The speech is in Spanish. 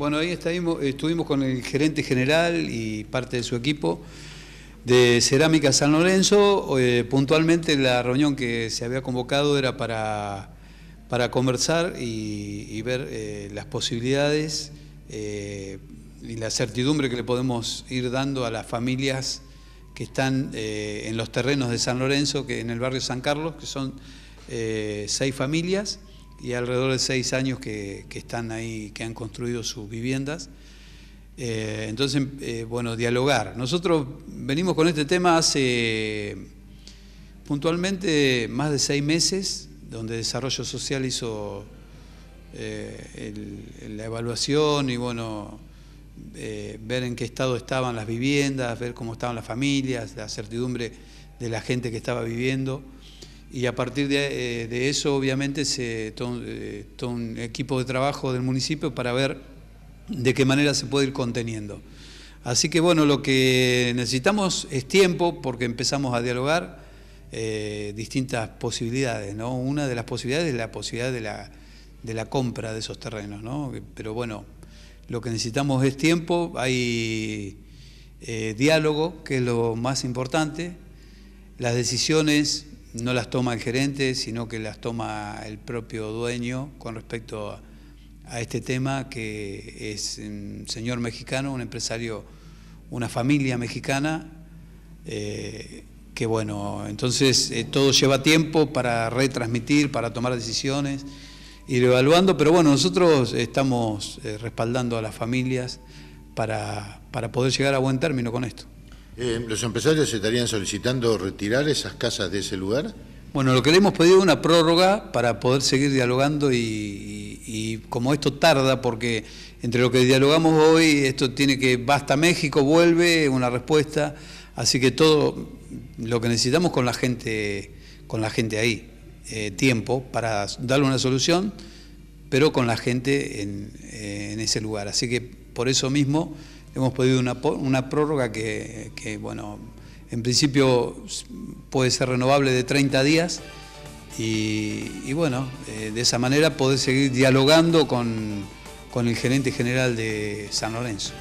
bueno, ahí estuvimos, con el gerente general y parte de su equipo de Cerámica San Lorenzo. Eh, puntualmente la reunión que se había convocado era para, conversar y, ver eh, las posibilidades eh, y la certidumbre que le podemos ir dando a las familias que están en los terrenos de San Lorenzo, que en el barrio San Carlos, que son seis familias y alrededor de seis años que, están ahí, que han construido sus viviendas. Eh, entonces, eh, bueno, dialogar. Nosotros venimos con este tema hace puntualmente más de seis meses, donde Desarrollo Social hizo eh, la evaluación y bueno, ver en qué estado estaban las viviendas, ver cómo estaban las familias, la certidumbre de la gente que estaba viviendo y a partir de, eh, eso obviamente se todo, un eh, equipo de trabajo del municipio para ver de qué manera se puede ir conteniendo. Así que bueno, lo que necesitamos es tiempo porque empezamos a dialogar eh, distintas posibilidades, ¿no? Una de las posibilidades es la posibilidad de la, compra de esos terrenos, Pero bueno, lo que necesitamos es tiempo, hay diálogo, que es lo más importante, las decisiones no las toma el gerente, sino que las toma el propio dueño con respecto a, este tema, que es un señor mexicano, un empresario, una familia mexicana, eh, que bueno, entonces eh, todo lleva tiempo para retransmitir, para tomar decisiones, ir evaluando, pero bueno, nosotros estamos eh, respaldando a las familias para poder llegar a buen término con esto. Eh, ¿Los empresarios estarían solicitando retirar esas casas de ese lugar? Bueno, lo que le hemos pedido es una prórroga para poder seguir dialogando y, como esto tarda, porque entre lo que dialogamos hoy, esto tiene que, basta México, vuelve una respuesta, así que todo lo que necesitamos con la gente, con la gente ahí, eh, tiempo para darle una solución, pero con la gente en ese lugar. Así que por eso mismo hemos podido una, prórroga que, bueno, en principio puede ser renovable de 30 días y, bueno, eh, de esa manera poder seguir dialogando con, con el gerente general de San Lorenzo.